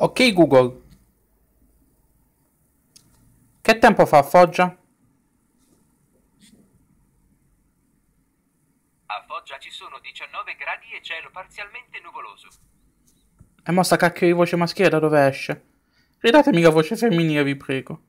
Ok Google, che tempo fa a Foggia? A Foggia ci sono 19 gradi e cielo parzialmente nuvoloso. E mo sta cacchio di voce maschile da dove esce? Ridatemi la voce femminile, vi prego.